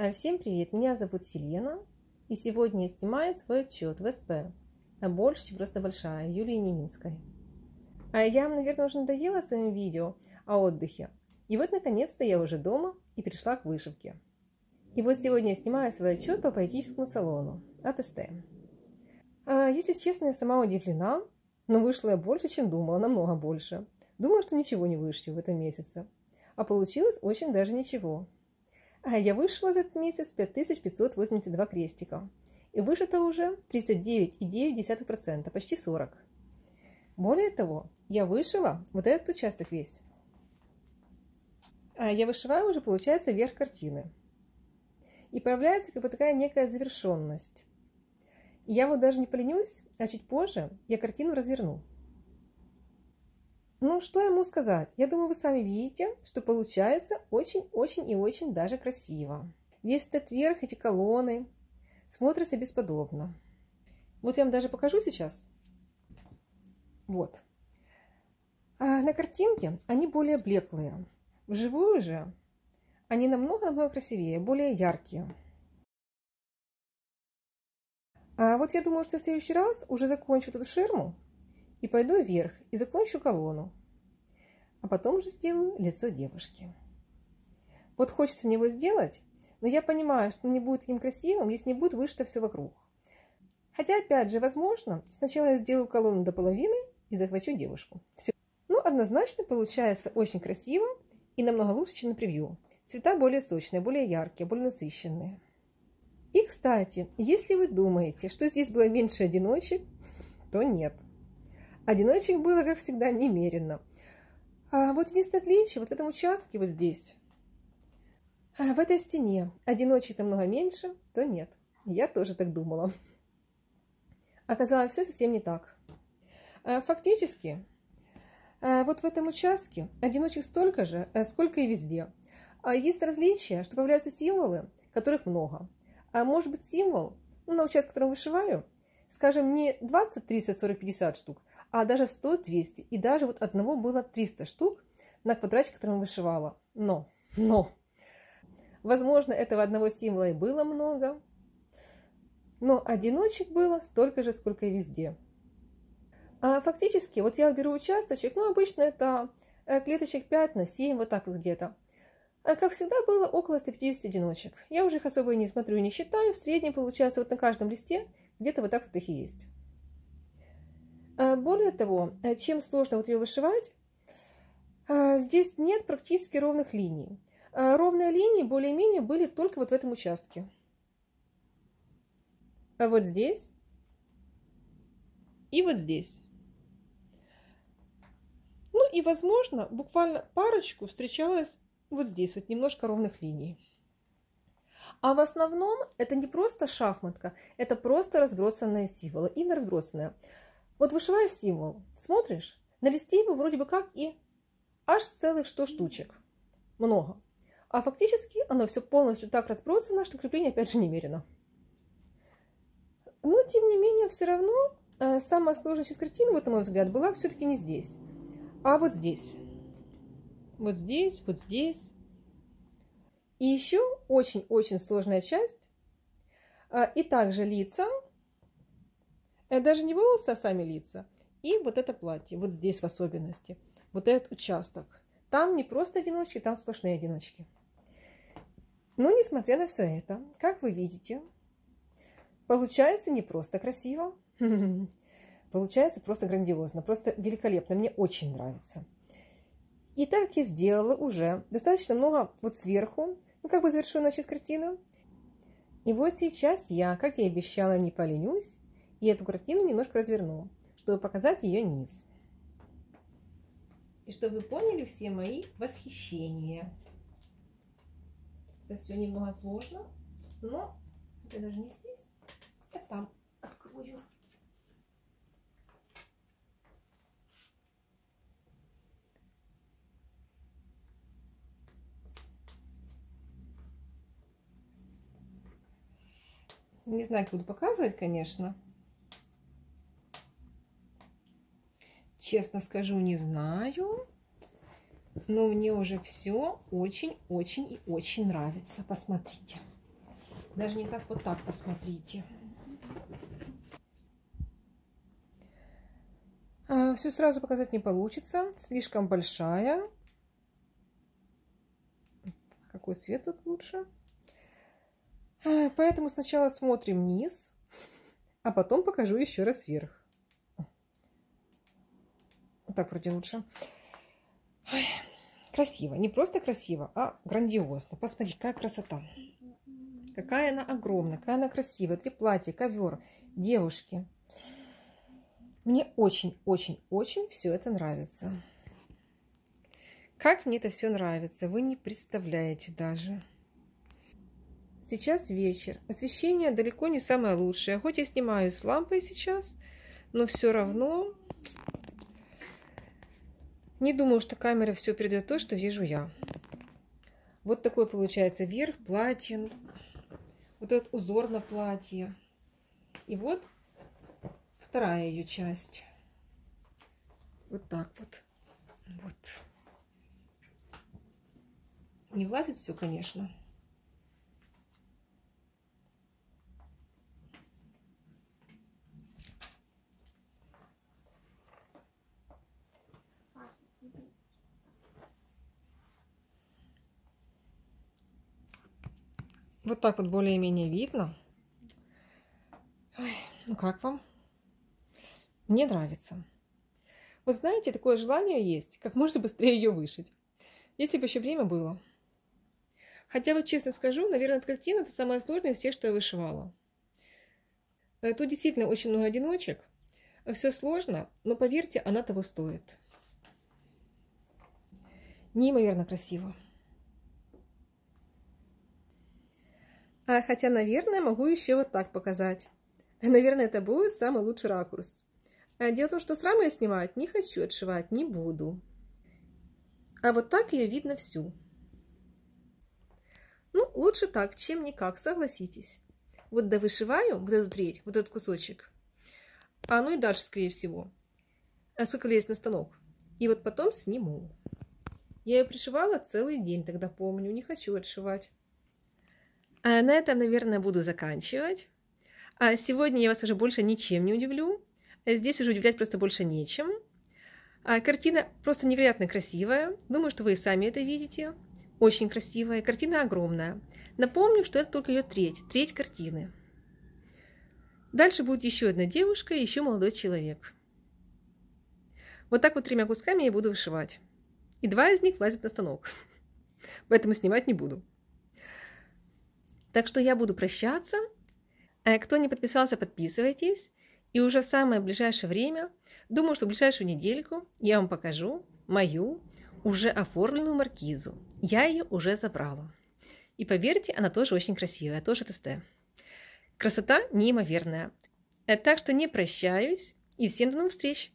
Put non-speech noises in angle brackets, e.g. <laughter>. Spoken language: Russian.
Э, всем привет, меня зовут Селена, и сегодня я снимаю свой отчет в СП э, «Больше, чем просто большая» Юлии Неминской. Э, я вам, наверное, уже надоела своим видео о отдыхе, и вот наконец-то я уже дома и пришла к вышивке. И вот сегодня я снимаю свой отчет по поэтическому салону от СТ. Если честно, я сама удивлена, но вышла я больше, чем думала, намного больше. Думала, что ничего не вышью в этом месяце, а получилось очень даже ничего – а я вышила за этот месяц 5582 крестика. И вышито уже 39,9%, почти 40. Более того, я вышила вот этот участок весь. А я вышиваю уже, получается, верх картины. И появляется как бы такая некая завершенность. И я вот даже не поленюсь, а чуть позже я картину разверну. Ну, что ему сказать? Я думаю, вы сами видите, что получается очень-очень и очень даже красиво. Весь этот верх, эти колонны смотрятся бесподобно. Вот я вам даже покажу сейчас. Вот. А на картинке они более блеклые. Вживую же они намного-намного красивее, более яркие. А вот я думаю, что в следующий раз уже закончу эту ширму, и пойду вверх и закончу колонну. А потом же сделаю лицо девушки. Вот хочется мне его сделать, но я понимаю, что не будет им красивым, если не будет вышито все вокруг. Хотя, опять же, возможно, сначала я сделаю колонну до половины и захвачу девушку. Все. Но ну, однозначно получается очень красиво и намного лучше, чем на превью. Цвета более сочные, более яркие, более насыщенные. И, кстати, если вы думаете, что здесь было меньше одиночек, то нет – Одиночек было, как всегда, немерено. А вот единственное отличие вот в этом участке вот здесь. А в этой стене одиночек намного меньше, то нет. Я тоже так думала. Оказалось, все совсем не так. А фактически, а вот в этом участке одиночек столько же, э, сколько и везде. А есть различия, что появляются символы, которых много. А может быть символ, ну, на участке, который вышиваю, скажем, не 20, 30, 40, 50 штук, а даже 100, 200. И даже вот одного было 300 штук на квадратик, которым вышивала. Но, но, возможно, этого одного символа и было много, но одиночек было столько же, сколько и везде. А фактически, вот я беру участочек, ну, обычно это э, клеточек 5 на 7, вот так вот где-то. А как всегда было около 150 одиночек. Я уже их особо не смотрю и не считаю. В среднем получается вот на каждом листе где-то вот так вот их и есть. А, более того, э, чем сложно вот ее вышивать, а, здесь нет практически ровных линий. А, ровные линии более-менее были только вот в этом участке. Вот здесь и вот здесь. Ну и, возможно, буквально парочку встречалось вот здесь, вот немножко ровных линий. А в основном это не просто шахматка, это просто разбросанные символы, именно разбросанные. Вот вышиваешь символ, смотришь, на листе его вроде бы как и аж целых 100 штучек. Много. А фактически оно все полностью так разбросано, что крепление опять же немерено. Но, тем не менее, все равно э, самая сложная часть картины, вот на мой взгляд, была все-таки не здесь, а вот здесь. Вот здесь, вот здесь. И еще очень-очень сложная часть. А, и также лица. Э, даже не волосы, а сами лица. И вот это платье, вот здесь в особенности. Вот этот участок. Там не просто одиночки, там сплошные одиночки. Но несмотря на все это, как вы видите, получается не просто красиво, <laughs> получается просто грандиозно, просто великолепно. Мне очень нравится. И так я сделала уже достаточно много вот сверху ну, как бы завершенная часть картины. И вот сейчас я, как и обещала, не поленюсь, и эту картину немножко разверну, чтобы показать ее низ. И чтобы вы поняли все мои восхищения. Это все немного сложно, но я даже не здесь, а там открою. не знаки буду показывать, конечно. Честно скажу, не знаю. Но мне уже все очень-очень и очень нравится. Посмотрите. Даже не так, вот так посмотрите. А, все сразу показать не получится. Слишком большая. Какой цвет тут лучше? Э, поэтому сначала смотрим низ, а потом покажу еще раз вверх. Вот так вроде лучше. красиво. Не просто красиво, а грандиозно. Посмотри, какая красота. Какая она огромная, какая она красивая. Три платья, ковер, девушки. Мне очень-очень-очень все это нравится. Как мне это все нравится, вы не представляете даже. Сейчас вечер. Освещение далеко не самое лучшее. Хоть и снимаю с лампой сейчас, но все равно не думаю, что камера все передает то, что вижу я. Вот такой получается верх платья. Вот этот узор на платье. И вот вторая ее часть. Вот так вот. Вот. Не влазит все, конечно. Вот так вот более-менее видно. Ой, ну как вам? Мне нравится. Вот знаете, такое желание есть, как можно быстрее ее вышить. Если бы еще время было. Хотя вот честно скажу, наверное, картина – это самая сложная из всех, что я вышивала. Э, тут действительно очень много одиночек. Все сложно, но поверьте, она того стоит. Неимоверно красиво. А, хотя, наверное, могу еще вот так показать. Наверное, это будет самый лучший ракурс. А дело в том, что срамы я снимать не хочу, отшивать не буду. А вот так ее видно всю. Ну, лучше так, чем никак, согласитесь. Вот довышиваю вот эту треть, вот этот кусочек. А ну и дальше, скорее всего. А сколько лезет на станок. И вот потом сниму. Я ее пришивала целый день, тогда помню. Не хочу отшивать. А на этом, наверное, буду заканчивать. А сегодня я вас уже больше ничем не удивлю. Здесь уже удивлять просто больше нечем. А картина просто невероятно красивая. Думаю, что вы и сами это видите. Очень красивая. Картина огромная. Напомню, что это только ее треть. Треть картины. Дальше будет еще одна девушка и еще молодой человек. Вот так вот тремя кусками я буду вышивать. И два из них влазят на станок. <laughs> Поэтому снимать не буду. Так что я буду прощаться. А кто не подписался, подписывайтесь. И уже в самое ближайшее время, думаю, что в ближайшую недельку я вам покажу мою уже оформленную маркизу. Я ее уже забрала. И поверьте, она тоже очень красивая, тоже ТСТ. Красота неимоверная. Так что не прощаюсь и всем до новых встреч!